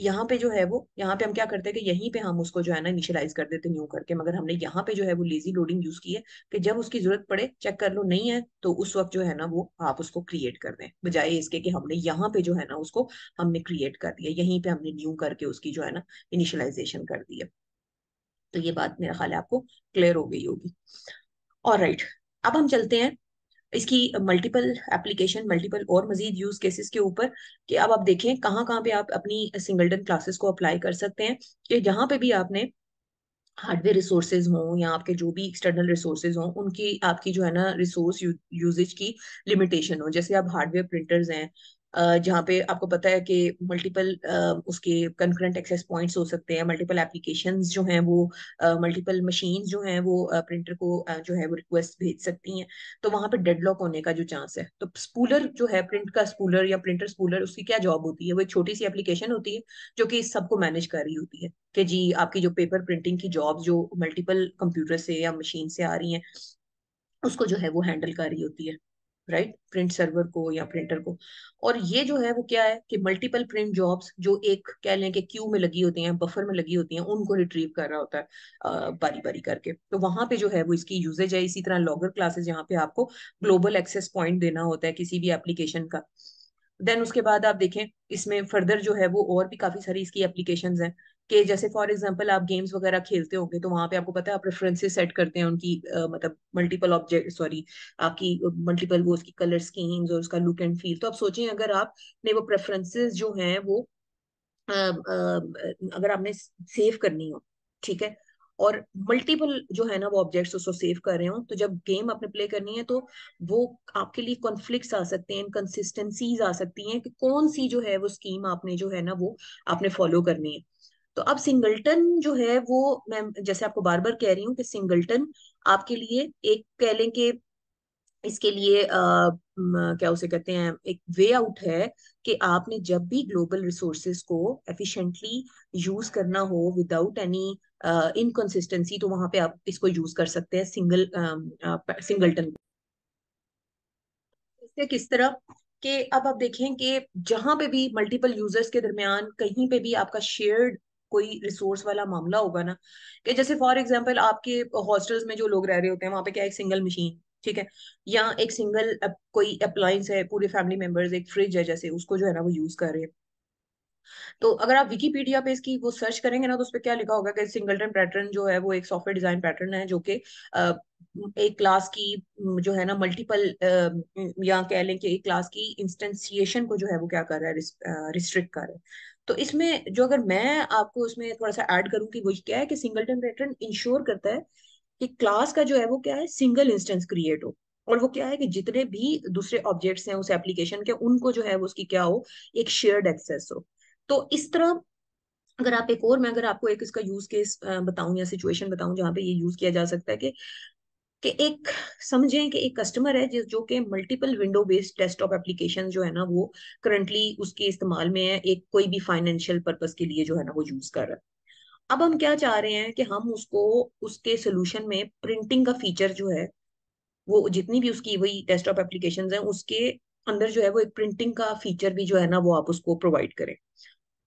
यहाँ पे जो है वो यहाँ पे हम क्या करते हैं कि यहीं पे हम उसको जो है ना इनिशियलाइज कर देते न्यू करके मगर हमने यहाँ पे जो है वो लेजी लोडिंग यूज की है कि जब उसकी जरूरत पड़े चेक कर लो नहीं है तो उस वक्त जो है ना वो आप उसको क्रिएट कर दें बजाय इसके कि हमने यहाँ पे जो है ना उसको हमने क्रिएट कर दिया यहीं पे हमने न्यू करके उसकी जो है ना इनिशलाइजेशन कर दी है तो ये बात मेरा ख्याल है आपको क्लियर हो गई होगी और राइट अब हम चलते हैं इसकी मल्टीपल एप्लीकेशन मल्टीपल और मजीद यूज केसेस के ऊपर कि अब आप देखें कहाँ कहाँ पे आप अपनी सिंगलटन क्लासेस को अप्लाई कर सकते हैं कि जहाँ पे भी आपने हार्डवेयर रिसोर्सेज हों या आपके जो भी एक्सटर्नल रिसोर्सेज हों उनकी आपकी जो है ना रिसोर्स यूजेज की लिमिटेशन हो जैसे आप हार्डवेयर प्रिंटर्स हैं जहाँ पे आपको पता है कि मल्टीपल उसके कंकरेंट एक्सेस पॉइंट्स हो सकते हैं मल्टीपल एप्लीकेशंस जो हैं वो मल्टीपल मशीन जो हैं वो प्रिंटर को जो है वो रिक्वेस्ट भेज सकती हैं तो वहाँ पे डेडलॉक होने का जो चांस है तो स्पूलर जो है प्रिंट का स्पूलर या प्रिंटर स्पूलर उसकी क्या जॉब होती है वो एक छोटी सी एप्लीकेशन होती है जो कि सबको मैनेज कर रही होती है कि जी आपकी जो पेपर प्रिंटिंग की जॉब जो मल्टीपल कंप्यूटर से या मशीन से आ रही है उसको जो है वो हैंडल कर रही होती है राइट प्रिंट सर्वर को या प्रिंटर को और ये जो है वो क्या है कि मल्टीपल प्रिंट जॉब्स जो एक कह लें कि क्यू में लगी होती हैं बफर में लगी होती हैं उनको रिट्रीव कर रहा होता है बारी बारी करके तो वहां पे जो है वो इसकी यूजेज है इसी तरह लॉगर क्लासेस यहाँ पे आपको ग्लोबल एक्सेस पॉइंट देना होता है किसी भी एप्लीकेशन का देन उसके बाद आप देखें इसमें फर्दर जो है वो और भी काफ़ी सारी इसकी एप्लीकेशन है कि जैसे फॉर एग्जाम्पल आप गेम्स वगैरह खेलते होंगे तो वहां पे आपको पता है आप रेफरेंसेस सेट करते हैं उनकी आ, मतलब मल्टीपल ऑब्जेक्ट सॉरी आपकी मल्टीपल वो उसकी कलर स्कीम्स और उसका लुक एंड फील तो आप सोचें अगर आपने वो प्रेफरेंसेस जो हैं वो आ, आ, अगर आपने सेव करनी हो ठीक है और मल्टीपल जो है ना वो ऑब्जेक्ट्स उसको सेव कर रहे हो तो जब गेम आपने प्ले करनी है तो वो आपके लिए कॉन्फ्लिक्ट आ सकते हैं इनकन्सिस्टेंसीज आ सकती हैं कि कौन सी जो है वो स्कीम आपने जो है ना वो आपने फॉलो करनी है तो अब सिंगल्टन जो है वो मैं जैसे आपको बार बार कह रही हूँ कि सिंगल्टन आपके लिए एक कह लें कि इसके लिए आ, क्या उसे कहते हैं एक वे आउट है कि आपने जब भी ग्लोबल रिसोर्सेज को एफिशिएंटली यूज करना हो विदाउट एनी इनकन्सिस्टेंसी तो वहां पे आप इसको यूज कर सकते हैं सिंगल सिंगल टन किस तरह कि अब आप देखें कि जहां पे भी मल्टीपल यूजर्स के दरमियान कहीं पे भी आपका शेयर्ड कोई रिसोर्स वाला मामला होगा ना कि जैसे फॉर एग्जांपल आपके हॉस्टल्स में जो लोग रह रहे होते हैं वहां पे क्या एक सिंगल मशीन ठीक है या एक सिंगल कोई अप्लायंस है पूरे फैमिली मेंबर्स एक फ्रिज है जैसे उसको जो है ना वो यूज कर रहे हैं तो अगर आप विकीपीडिया पे इसकी वो सर्च करेंगे ना तो उस पर क्या लिखा होगा कि सिंगलटन पैटर्न जो है वो एक सॉफ्टवेयर डिजाइन पैटर्न है जो कि एक क्लास की जो है ना मल्टीपल या कह लें कि एक क्लास की इंस्टेंसिएशन को जो है वो क्या कर रहा है रिस्ट्रिक्ट कर रहा है तो इसमें जो अगर मैं आपको इसमें थोड़ा सा ऐड करूं कि वो क्या है कि सिंगलटन पैटर्न इंश्योर करता है कि क्लास का जो है वो क्या है सिंगल इंस्टेंस क्रिएट हो और वो क्या है कि जितने भी दूसरे ऑब्जेक्ट्स हैं उस एप्लीकेशन के उनको जो है वो उसकी क्या हो एक शेयर्ड एक्सेस हो तो इस तरह अगर आप एक और मैं अगर आपको एक इसका यूज केस बताऊं या सिचुएशन बताऊं जहां पे ये यूज किया जा सकता है कि कि एक समझें कि एक कस्टमर है जिस जो कि multiple window based desktop application जो है ना वो करंटली उसके इस्तेमाल में है एक कोई भी फाइनेंशियल पर्पस के लिए जो है ना वो यूज कर रहा है अब हम क्या चाह रहे हैं कि हम उसको उसके सोल्यूशन में प्रिंटिंग का फीचर जो है वो जितनी भी उसकी वही डेस्कटॉप एप्लीकेशन है उसके अंदर जो है वो एक प्रिंटिंग का फीचर भी जो है ना वो आप उसको प्रोवाइड करें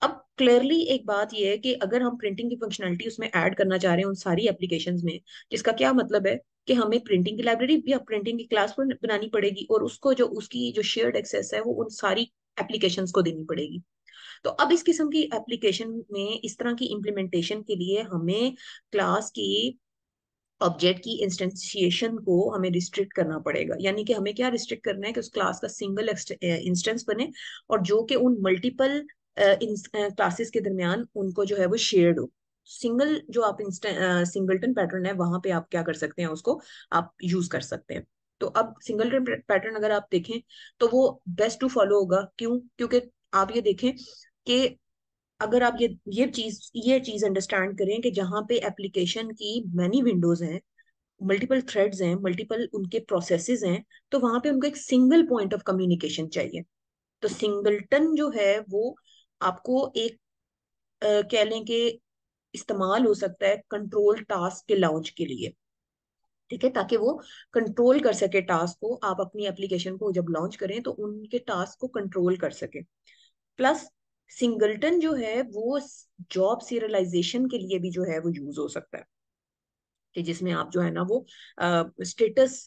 अब क्लियरली एक बात यह है कि अगर हम प्रिंटिंग की फंक्शनलिटी उसमें ऐड करना चाह रहे हैं उन सारी एप्लीकेशन में जिसका क्या मतलब है कि हमें प्रिंटिंग की लाइब्रेरी या प्रिंटिंग की क्लास बनानी पड़ेगी और उसको जो उसकी जो शेयर्ड एक्सेस है वो उन सारी एप्लीकेशन को देनी पड़ेगी तो अब इस किस्म की एप्लीकेशन में इस तरह की इम्प्लीमेंटेशन के लिए हमें क्लास की ऑब्जेक्ट की इंस्टेंशिएशन को हमें रिस्ट्रिक्ट करना पड़ेगा यानी कि हमें क्या रिस्ट्रिक्ट करना है कि उस क्लास का सिंगल इंस्टेंस बने और जो कि उन मल्टीपल क्लासेस के दरमियान उनको जो है वो शेयर्ड हो सिंगल जो आप सिंगलटन पैटर्न है वहां पे आप क्या कर सकते हैं उसको आप यूज कर सकते हैं तो अब सिंगलटन पैटर्न अगर आप देखें तो वो बेस्ट टू फॉलो होगा क्यों क्योंकि आप ये देखें कि अगर आप ये ये चीज ये चीज अंडरस्टैंड करें कि जहाँ पे एप्लीकेशन की मैनी विंडोज हैं मल्टीपल थ्रेड्स हैं मल्टीपल उनके प्रोसेसेस हैं तो वहां पे उनको एक सिंगल पॉइंट ऑफ कम्युनिकेशन चाहिए तो सिंगलटन जो है वो आपको एक कह लें कि इस्तेमाल हो सकता है कंट्रोल टास्क के लॉन्च के लिए ठीक है ताकि वो कंट्रोल कर सके टास्क को आप अपनी एप्लीकेशन को जब लॉन्च करें तो उनके टास्क को कंट्रोल कर सके प्लस सिंगल्टन जो है वो जॉब सीरियलाइजेशन के लिए भी जो है वो यूज हो सकता है कि जिसमें आप जो है ना वो स्टेटस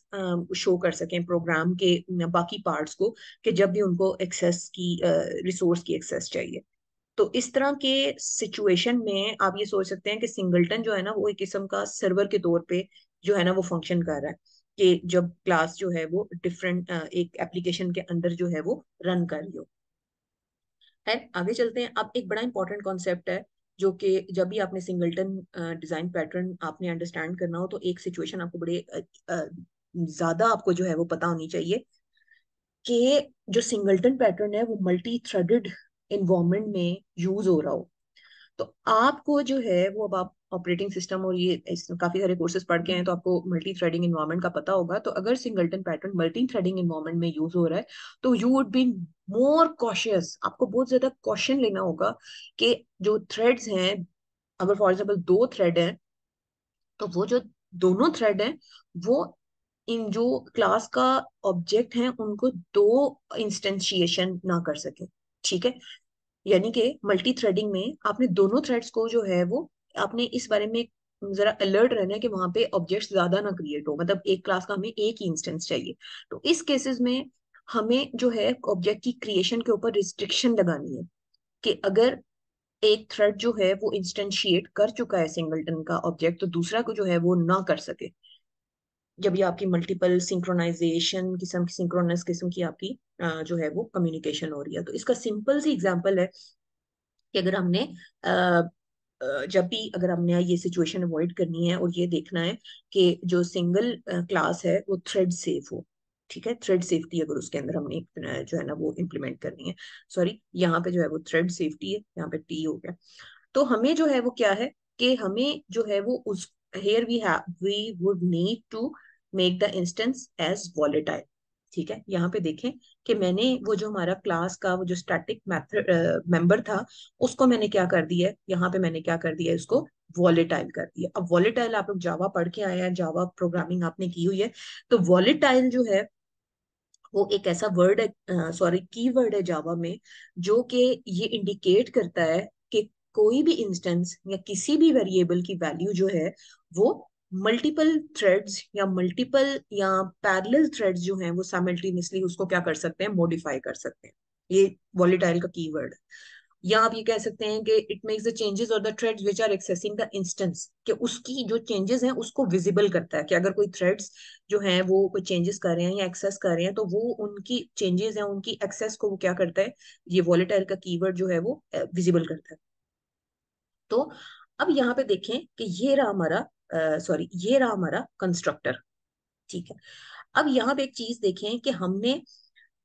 शो कर सकें प्रोग्राम के बाकी पार्ट्स को कि जब भी उनको एक्सेस की रिसोर्स की एक्सेस चाहिए तो इस तरह के सिचुएशन में आप ये सोच सकते हैं कि सिंगल्टन जो है ना वो एक किस्म का सर्वर के तौर पे जो है ना वो फंक्शन कर रहा है कि जब क्लास जो है वो डिफरेंट एक एप्लीकेशन के अंदर जो है वो रन कर रही हो खैर आगे चलते हैं अब एक बड़ा इंपॉर्टेंट कॉन्सेप्ट है जो कि जब भी आपने सिंगल्टन डिजाइन पैटर्न आपने अंडरस्टैंड करना हो तो एक सिचुएशन आपको बड़े ज्यादा आपको जो है वो पता होनी चाहिए कि जो सिंगल्टन पैटर्न है वो मल्टी थ्रेडेड इन्वॉर्मेंट में यूज हो रहा हो तो आपको जो है वो अब आप ऑपरेटिंग सिस्टम और ये काफी सारे कोर्सेज पढ़ के हैं तो आपको मल्टी थ्रेडिंग इन्वायरमेंट का पता होगा तो अगर singleton pattern multi threading environment में यूज हो रहा है तो you would be more cautious आपको बहुत ज्यादा कॉशन लेना होगा कि जो थ्रेड्स हैं अगर फॉर एग्जाम्पल दो थ्रेड हैं तो वो जो दोनों थ्रेड हैं वो इन जो क्लास का ऑब्जेक्ट है उनको दो इंस्टेंशिएशन ना कर सके ठीक है यानी कि मल्टी थ्रेडिंग में आपने दोनों थ्रेड्स को जो है वो आपने इस बारे में जरा अलर्ट रहना है कि वहां पे ऑब्जेक्ट ज्यादा ना क्रिएट हो मतलब एक क्लास का हमें एक ही इंस्टेंस चाहिए तो इस केसेस में हमें जो है ऑब्जेक्ट की क्रिएशन के ऊपर रिस्ट्रिक्शन लगानी है कि अगर एक थ्रेड जो है वो इंस्टेंशिएट कर चुका है सिंगलटन का ऑब्जेक्ट तो दूसरा को जो है वो ना कर सके जब ये आपकी मल्टीपल सिंक्रोनाइजेशन किस्म की सिंक्रोनस किस्म की आपकी जो है वो कम्युनिकेशन हो रही है तो इसका सिंपल सी एग्जांपल है कि अगर हमने जब भी अगर हमने ये सिचुएशन अवॉइड करनी है और ये देखना है कि जो सिंगल क्लास है वो थ्रेड सेफ हो ठीक है थ्रेड सेफ्टी अगर उसके अंदर हमने जो है ना वो इम्प्लीमेंट करनी है सॉरी यहाँ पे जो है वो थ्रेड सेफ्टी है यहाँ पे टी हो गया तो हमें जो है वो क्या है कि हमें जो है वो उस here we have we would need to make the instance as volatile ठीक है यहाँ पे देखें कि मैंने वो जो हमारा क्लास का वो जो स्टैटिक मेंबर था उसको मैंने क्या कर दिया है यहाँ पे मैंने क्या कर दिया है उसको वॉलेटाइल कर दिया अब वॉलेटाइल आप लोग जावा पढ़ के आए हैं जावा प्रोग्रामिंग आपने की हुई है तो वॉलेटाइल जो है वो एक ऐसा वर्ड है सॉरी की वर्ड है जावा में जो कि ये इंडिकेट करता है कि कोई भी इंस्टेंस या किसी भी वेरिएबल की वैल्यू जो है वो मल्टीपल थ्रेड्स या मल्टीपल या पैरल थ्रेड्स जो हैं वो सामल्टीनियसली उसको क्या कर सकते हैं मॉडिफाई कर सकते हैं ये वॉलीटाइल का की वर्ड या आप ये कह सकते हैं कि इट मेक्स द चेंजेस और the threads which are accessing the instance कि उसकी जो चेंजेस हैं उसको विजिबल करता है कि अगर कोई थ्रेड्स जो हैं वो कोई चेंजेस कर रहे हैं या एक्सेस कर रहे हैं तो वो उनकी चेंजेस हैं उनकी एक्सेस को वो क्या करता है ये वॉलेटाइल का कीवर्ड जो है वो विजिबल eh, करता है तो अब यहाँ पे देखें कि ये रहा हमारा सॉरी ये रहा हमारा कंस्ट्रक्टर ठीक है अब यहाँ पे एक चीज देखें कि हमने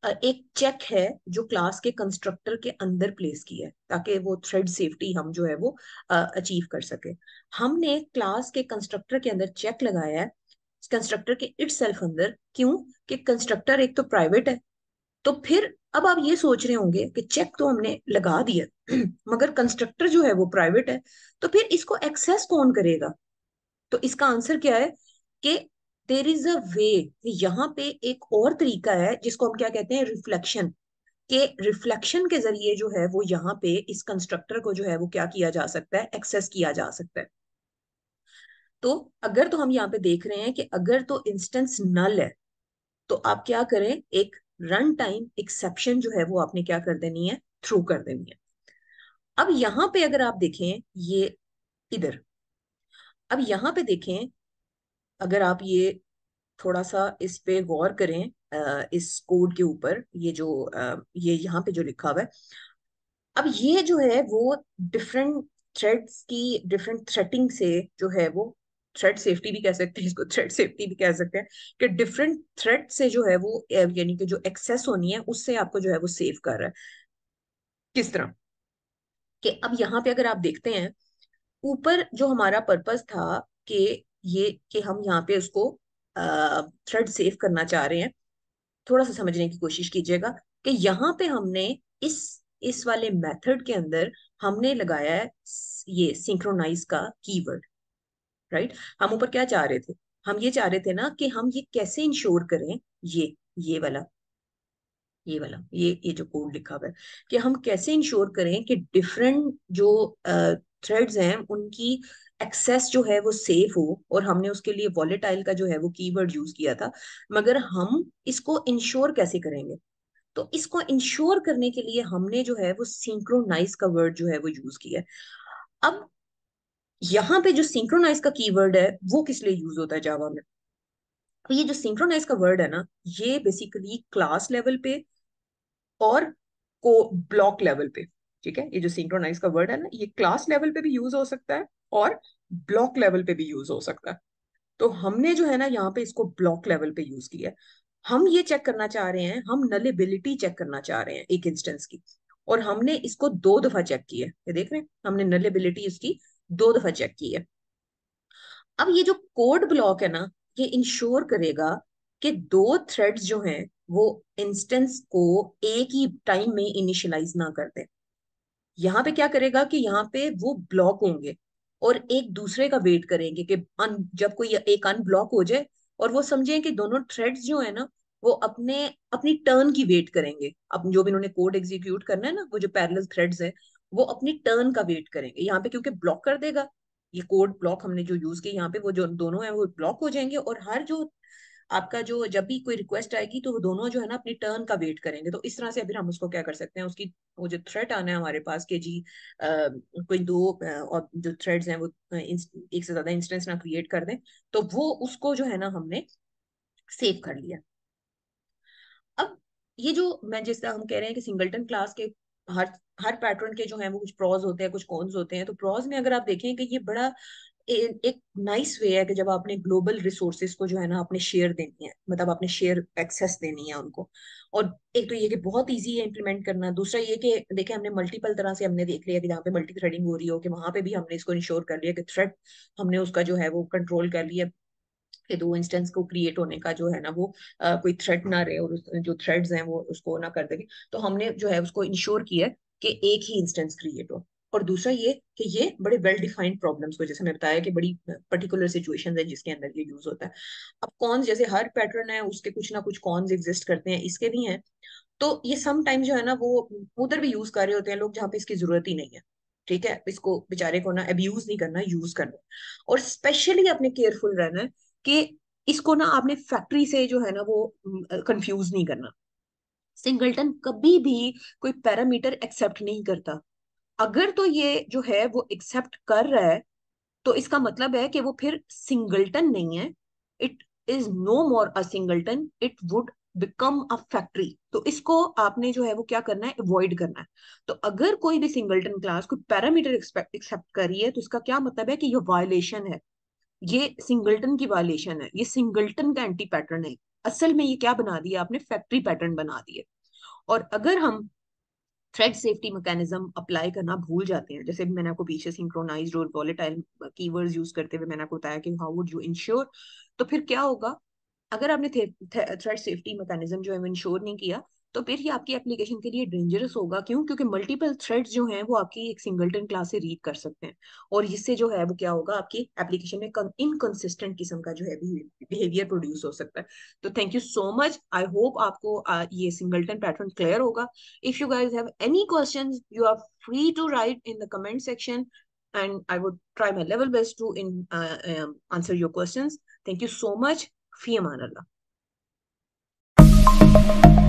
एक चेक है जो क्लास के कंस्ट्रक्टर के अंदर प्लेस किया है ताकि वो थ्रेड सेफ्टी हम जो है वो अचीव कर सके हमने क्लास के कंस्ट्रक्टर के अंदर चेक लगाया है कंस्ट्रक्टर के इट सेल्फ अंदर क्यों कि कंस्ट्रक्टर एक तो प्राइवेट है तो फिर अब आप ये सोच रहे होंगे कि चेक तो हमने लगा दिया [CLEARS THROAT] मगर कंस्ट्रक्टर जो है वो प्राइवेट है तो फिर इसको एक्सेस कौन करेगा तो इसका आंसर क्या है कि देर इज अ वे यहाँ पे एक और तरीका है जिसको हम क्या कहते हैं रिफ्लेक्शन के रिफ्लेक्शन के जरिए जो है वो यहाँ पे इस कंस्ट्रक्टर को जो है वो क्या किया जा सकता है एक्सेस किया जा सकता है तो अगर तो हम यहाँ पे देख रहे हैं कि अगर तो इंस्टेंस नल है तो आप क्या करें एक रन टाइम एक्सेप्शन जो है वो आपने क्या कर देनी है थ्रू कर देनी है अब यहाँ पे अगर आप देखें ये इधर अब यहाँ पे देखें अगर आप ये थोड़ा सा इस पे गौर करें इस कोड के ऊपर ये जो ये यहाँ पे जो लिखा हुआ है अब ये जो है वो डिफरेंट थ्रेड्स की डिफरेंट थ्रेटिंग से जो है वो थ्रेड सेफ्टी भी कह सकते हैं इसको थ्रेड सेफ्टी भी कह सकते हैं कि डिफरेंट थ्रेड से जो है वो यानी कि जो एक्सेस होनी है उससे आपको जो है वो सेव कर रहा है किस तरह कि अब यहाँ पे अगर आप देखते हैं ऊपर जो हमारा पर्पस था कि ये कि हम यहाँ पे उसको थ्रेड सेव करना चाह रहे हैं थोड़ा सा समझने की कोशिश कीजिएगा कि यहाँ पे हमने इस इस वाले मेथड के अंदर हमने लगाया है ये सिंक्रोनाइज का कीवर्ड राइट हम ऊपर क्या चाह रहे थे हम ये चाह रहे थे ना कि हम ये कैसे इंश्योर करें ये ये वाला ये वाला ये ये जो कोड लिखा हुआ है कि हम कैसे इंश्योर करें कि डिफरेंट जो थ्रेड्स हैं उनकी एक्सेस जो है वो सेफ हो और हमने उसके लिए वॉलेटाइल का जो है वो कीवर्ड यूज किया था मगर हम इसको इंश्योर कैसे करेंगे तो इसको इंश्योर करने के लिए हमने जो है वो सिंक्रोनाइज का वर्ड जो है वो यूज किया है अब यहाँ पे जो सिंक्रोनाइज का कीवर्ड है वो किस लिए यूज होता है जावा में तो ये जो सिंक्रोनाइज का वर्ड है ना ये बेसिकली क्लास लेवल पे और को ब्लॉक लेवल पे ठीक है ये जो सिंक्रोनाइज का वर्ड है ना ये क्लास लेवल पे भी यूज हो सकता है और ब्लॉक लेवल पे भी यूज हो सकता है तो हमने जो है ना यहाँ पे इसको ब्लॉक लेवल पे यूज किया है हम ये चेक करना चाह रहे हैं हम नलेबिलिटी चेक करना चाह रहे हैं एक इंस्टेंस की और हमने इसको दो दफा चेक की है ये देख रहे हैं हमने नलेबिलिटी इसकी दो दफा चेक की है अब ये जो कोड ब्लॉक है ना ये इंश्योर करेगा कि दो थ्रेड्स जो हैं वो इंस्टेंस को एक ही टाइम में इनिशियलाइज ना कर दें यहाँ पे क्या करेगा कि यहाँ पे वो ब्लॉक होंगे और एक दूसरे का वेट करेंगे कि अन, जब कोई एक अनब्लॉक हो जाए और वो समझें कि दोनों थ्रेड्स जो है ना वो अपने अपनी टर्न की वेट करेंगे अब जो भी इन्होंने कोड एग्जीक्यूट करना है ना वो जो पैरल थ्रेड्स है वो अपनी टर्न का वेट करेंगे यहाँ पे क्योंकि ब्लॉक कर देगा ये कोड ब्लॉक हमने जो यूज किया यहाँ पे वो जो दोनों है वो ब्लॉक हो जाएंगे और हर जो आपका जो जब भी कोई रिक्वेस्ट आएगी तो वो दोनों जो है ना अपनी टर्न का वेट करेंगे तो इस तरह से अभी हम उसको क्या कर सकते हैं उसकी वो जो थ्रेट आना है हमारे पास के जी आ, कोई दो और जो थ्रेड्स हैं वो एक से ज्यादा इंस्टेंस ना क्रिएट कर दें तो वो उसको जो है ना हमने सेव कर लिया अब ये जो मैं जिस हम कह रहे हैं कि सिंगल्टन क्लास के हर हर पैटर्न के जो है वो कुछ प्रॉज होते हैं कुछ कॉन्स होते हैं तो प्रॉज में अगर आप देखें कि ये बड़ा एक नाइस वे है कि जब आपने ग्लोबल रिसोर्सेज को जो है ना आपने शेयर देनी है मतलब आपने शेयर एक्सेस देनी है उनको और एक तो ये कि बहुत इजी है इंप्लीमेंट करना दूसरा ये कि देखें हमने मल्टीपल तरह से हमने देख लिया कि जहाँ पे मल्टी थ्रेडिंग हो रही हो कि वहां पे भी हमने इसको इंश्योर कर लिया कि थ्रेड हमने उसका जो है वो कंट्रोल कर लिया कि दो इंस्टेंस को क्रिएट होने का जो है ना वो आ, कोई थ्रेड ना रहे और जो थ्रेड्स हैं वो उसको ना कर देंगे तो हमने जो है उसको इंश्योर किया कि एक ही इंस्टेंस क्रिएट हो और दूसरा ये कि ये बड़े वेल डिफाइंड प्रॉब्लम्स को जैसे मैं बताया कि बड़ी पर्टिकुलर सिचुएशन है जिसके अंदर ये यूज होता है अब कॉन्स जैसे हर पैटर्न है उसके कुछ ना कुछ कॉन्स एग्जिस्ट करते हैं इसके भी हैं तो ये सम टाइम जो है ना वो उधर भी यूज कर रहे होते हैं लोग जहाँ पे इसकी जरूरत ही नहीं है ठीक है इसको बेचारे को ना अब्यूज नहीं करना यूज करना और स्पेशली आपने केयरफुल रहना है कि इसको ना आपने फैक्ट्री से जो है ना वो कंफ्यूज नहीं करना सिंगलटन कभी भी कोई पैरामीटर एक्सेप्ट नहीं करता अगर तो ये जो है वो एक्सेप्ट कर रहा है तो इसका मतलब है कि वो फिर सिंगलटन नहीं है it is no more a singleton it would become a factory तो इसको आपने जो है वो क्या करना है अवॉइड करना है तो अगर कोई भी सिंगलटन क्लास कोई पैरामीटर एक्सेप्ट कर रही है तो इसका क्या मतलब है कि ये वायलेशन है ये सिंगलटन की वायलेशन है ये सिंगलटन का एंटी पैटर्न है असल में ये क्या बना दिया आपने फैक्ट्री पैटर्न बना दिए और अगर हम थ्रेड सेफ्टी मैकेनिज्म अप्लाई करना भूल जाते हैं जैसे मैंने आपको पीछे सिंक्रोनाइज और वॉलेटाइल कीवर्ड्स यूज करते हुए मैंने आपको बताया कि हाउ वुड यू इंश्योर तो फिर क्या होगा अगर आपने थ्रेड सेफ्टी मैकेनिज्म जो है इंश्योर नहीं किया तो फिर ये आपकी एप्लीकेशन के लिए डेंजरस होगा क्यों क्योंकि मल्टीपल थ्रेड्स जो हैं वो आपकी एक सिंगलटन क्लास से रीड कर सकते हैं और इससे जो है वो क्या होगा आपकी एप्लीकेशन में इनकन्सिस्टेंट किस्म का जो है बिहेवियर प्रोड्यूस हो सकता है तो thank you so much I hope आपको ये सिंगलटन पैटर्न क्लियर होगा if you guys have any question you are free to write in the comment section and I would try my level best to in uh, um, answer your questions. Thank you so much. Fiaman Allah.